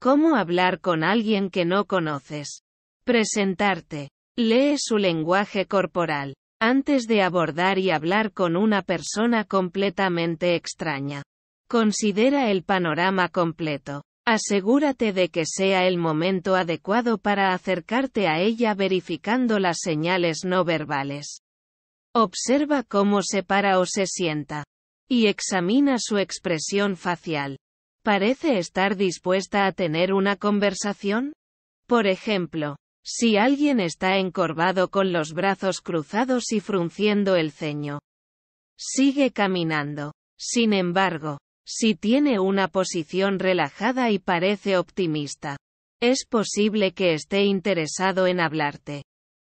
¿Cómo hablar con alguien que no conoces? Presentarte. Lee su lenguaje corporal. Antes de abordar y hablar con una persona completamente extraña. Considera el panorama completo. Asegúrate de que sea el momento adecuado para acercarte a ella verificando las señales no verbales. Observa cómo se para o se sienta. Y examina su expresión facial. Parece estar dispuesta a tener una conversación. Por ejemplo, si alguien está encorvado con los brazos cruzados y frunciendo el ceño. Sigue caminando. Sin embargo, si tiene una posición relajada y parece optimista, es posible que esté interesado en hablarte.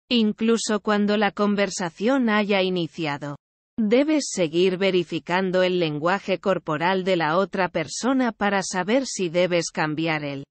Incluso cuando la conversación haya iniciado. Debes seguir verificando el lenguaje corporal de la otra persona para saber si debes cambiar el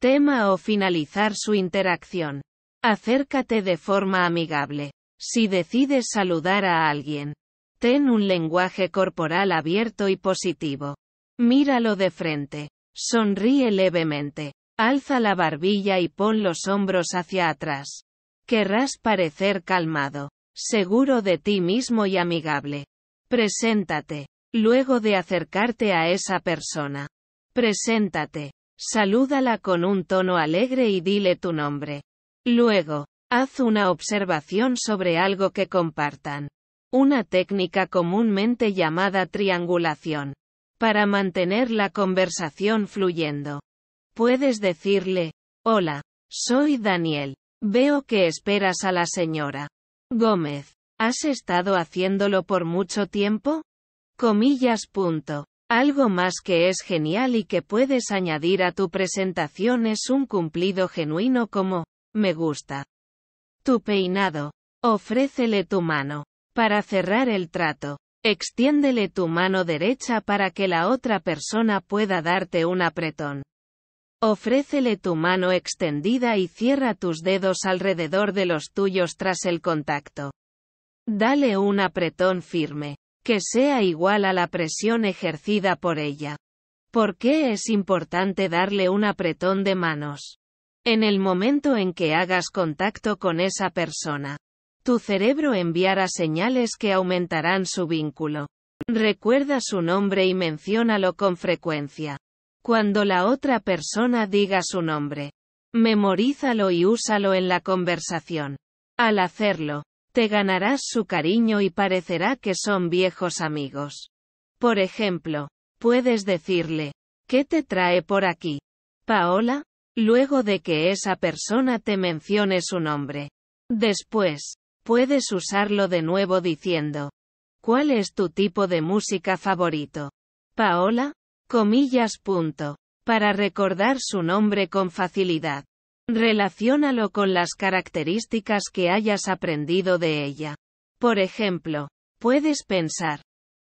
tema o finalizar su interacción. Acércate de forma amigable. Si decides saludar a alguien, ten un lenguaje corporal abierto y positivo. Míralo de frente. Sonríe levemente. Alza la barbilla y pon los hombros hacia atrás. Querrás parecer calmado seguro de ti mismo y amigable. Preséntate. Luego de acercarte a esa persona. Preséntate. Salúdala con un tono alegre y dile tu nombre. Luego, haz una observación sobre algo que compartan. Una técnica comúnmente llamada triangulación. Para mantener la conversación fluyendo. Puedes decirle, hola, soy Daniel. Veo que esperas a la señora. Gómez. ¿Has estado haciéndolo por mucho tiempo? Comillas. Punto. Algo más que es genial y que puedes añadir a tu presentación es un cumplido genuino como, me gusta. Tu peinado. Ofrécele tu mano. Para cerrar el trato. Extiéndele tu mano derecha para que la otra persona pueda darte un apretón. Ofrécele tu mano extendida y cierra tus dedos alrededor de los tuyos tras el contacto. Dale un apretón firme, que sea igual a la presión ejercida por ella. ¿Por qué es importante darle un apretón de manos? En el momento en que hagas contacto con esa persona, tu cerebro enviará señales que aumentarán su vínculo. Recuerda su nombre y menciónalo con frecuencia. Cuando la otra persona diga su nombre, memorízalo y úsalo en la conversación. Al hacerlo, te ganarás su cariño y parecerá que son viejos amigos. Por ejemplo, puedes decirle, ¿qué te trae por aquí? Paola, luego de que esa persona te mencione su nombre. Después, puedes usarlo de nuevo diciendo, ¿cuál es tu tipo de música favorito? Paola, Comillas punto. Para recordar su nombre con facilidad. Relaciónalo con las características que hayas aprendido de ella. Por ejemplo, puedes pensar.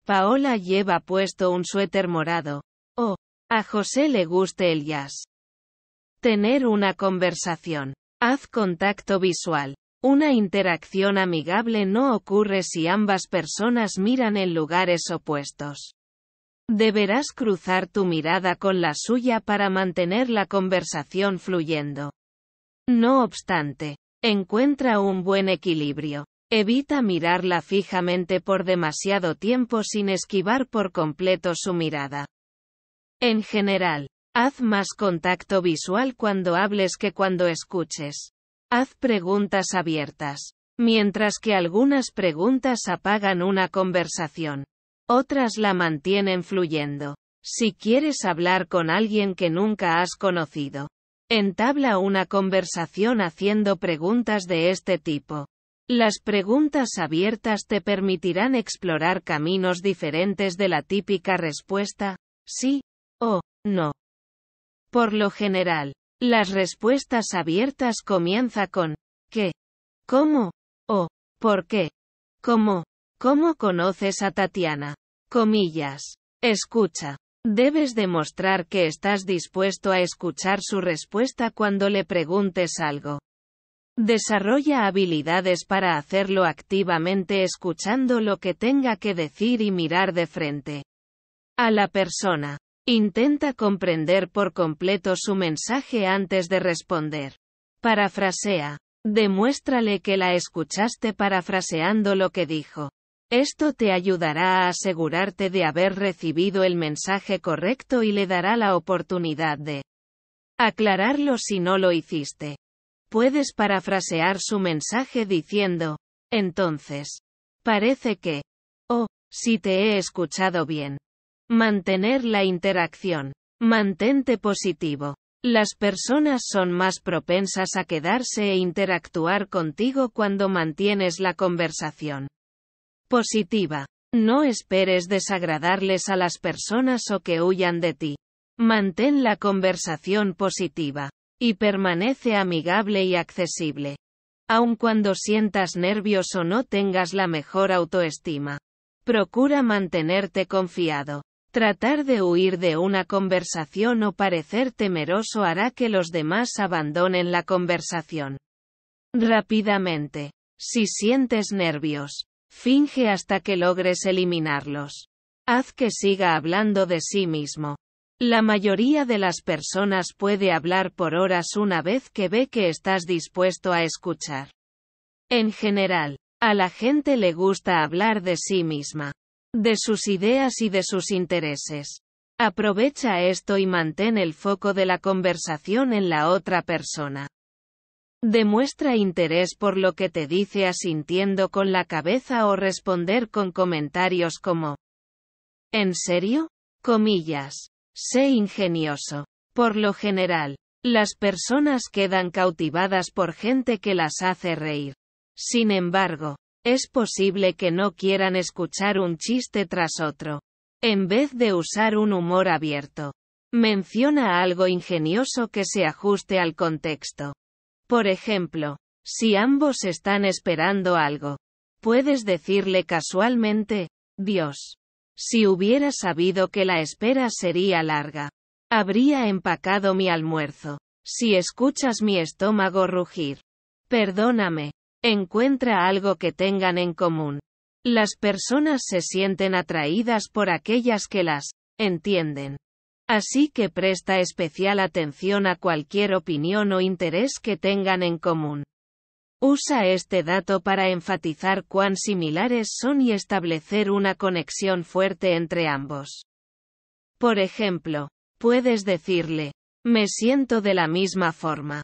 Paola lleva puesto un suéter morado. O, a José le guste el jazz. Tener una conversación. Haz contacto visual. Una interacción amigable no ocurre si ambas personas miran en lugares opuestos. Deberás cruzar tu mirada con la suya para mantener la conversación fluyendo. No obstante, encuentra un buen equilibrio. Evita mirarla fijamente por demasiado tiempo sin esquivar por completo su mirada. En general, haz más contacto visual cuando hables que cuando escuches. Haz preguntas abiertas, mientras que algunas preguntas apagan una conversación. Otras la mantienen fluyendo. Si quieres hablar con alguien que nunca has conocido, entabla una conversación haciendo preguntas de este tipo. Las preguntas abiertas te permitirán explorar caminos diferentes de la típica respuesta, sí o no. Por lo general, las respuestas abiertas comienza con ¿qué? ¿Cómo? o ¿por qué? ¿Cómo? ¿Cómo conoces a Tatiana? Comillas. Escucha. Debes demostrar que estás dispuesto a escuchar su respuesta cuando le preguntes algo. Desarrolla habilidades para hacerlo activamente escuchando lo que tenga que decir y mirar de frente a la persona. Intenta comprender por completo su mensaje antes de responder. Parafrasea. Demuéstrale que la escuchaste parafraseando lo que dijo. Esto te ayudará a asegurarte de haber recibido el mensaje correcto y le dará la oportunidad de aclararlo si no lo hiciste. Puedes parafrasear su mensaje diciendo, entonces, parece que, o, oh, si te he escuchado bien. Mantener la interacción. Mantente positivo. Las personas son más propensas a quedarse e interactuar contigo cuando mantienes la conversación. Positiva. No esperes desagradarles a las personas o que huyan de ti. Mantén la conversación positiva. Y permanece amigable y accesible. Aun cuando sientas nervios o no tengas la mejor autoestima. Procura mantenerte confiado. Tratar de huir de una conversación o parecer temeroso hará que los demás abandonen la conversación. Rápidamente. Si sientes nervios, Finge hasta que logres eliminarlos. Haz que siga hablando de sí mismo. La mayoría de las personas puede hablar por horas una vez que ve que estás dispuesto a escuchar. En general, a la gente le gusta hablar de sí misma, de sus ideas y de sus intereses. Aprovecha esto y mantén el foco de la conversación en la otra persona. Demuestra interés por lo que te dice asintiendo con la cabeza o responder con comentarios como ¿En serio? comillas. Sé ingenioso. Por lo general, las personas quedan cautivadas por gente que las hace reír. Sin embargo, es posible que no quieran escuchar un chiste tras otro. En vez de usar un humor abierto, menciona algo ingenioso que se ajuste al contexto. Por ejemplo, si ambos están esperando algo, puedes decirle casualmente, Dios, si hubiera sabido que la espera sería larga, habría empacado mi almuerzo. Si escuchas mi estómago rugir, perdóname, encuentra algo que tengan en común. Las personas se sienten atraídas por aquellas que las entienden. Así que presta especial atención a cualquier opinión o interés que tengan en común. Usa este dato para enfatizar cuán similares son y establecer una conexión fuerte entre ambos. Por ejemplo, puedes decirle, me siento de la misma forma.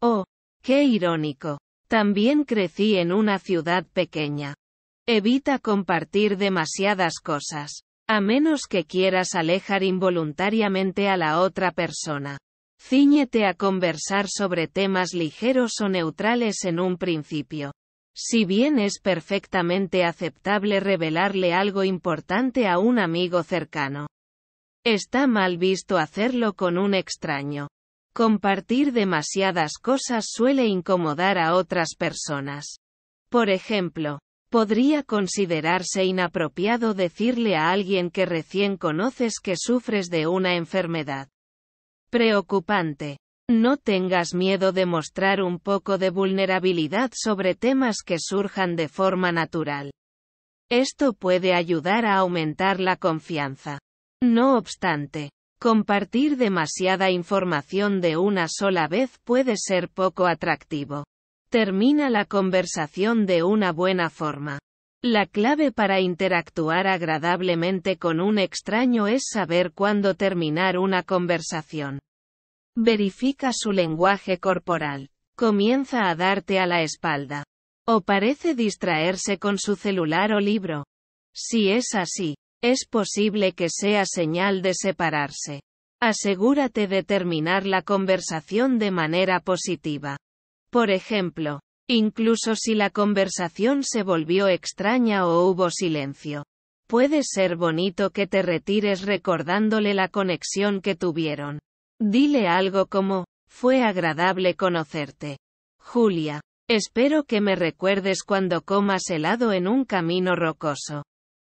O, qué irónico. También crecí en una ciudad pequeña. Evita compartir demasiadas cosas. A menos que quieras alejar involuntariamente a la otra persona. Cíñete a conversar sobre temas ligeros o neutrales en un principio. Si bien es perfectamente aceptable revelarle algo importante a un amigo cercano, está mal visto hacerlo con un extraño. Compartir demasiadas cosas suele incomodar a otras personas. Por ejemplo, Podría considerarse inapropiado decirle a alguien que recién conoces que sufres de una enfermedad. Preocupante. No tengas miedo de mostrar un poco de vulnerabilidad sobre temas que surjan de forma natural. Esto puede ayudar a aumentar la confianza. No obstante, compartir demasiada información de una sola vez puede ser poco atractivo. Termina la conversación de una buena forma. La clave para interactuar agradablemente con un extraño es saber cuándo terminar una conversación. Verifica su lenguaje corporal. Comienza a darte a la espalda. O parece distraerse con su celular o libro. Si es así, es posible que sea señal de separarse. Asegúrate de terminar la conversación de manera positiva. Por ejemplo, incluso si la conversación se volvió extraña o hubo silencio. Puede ser bonito que te retires recordándole la conexión que tuvieron. Dile algo como, fue agradable conocerte. Julia, espero que me recuerdes cuando comas helado en un camino rocoso.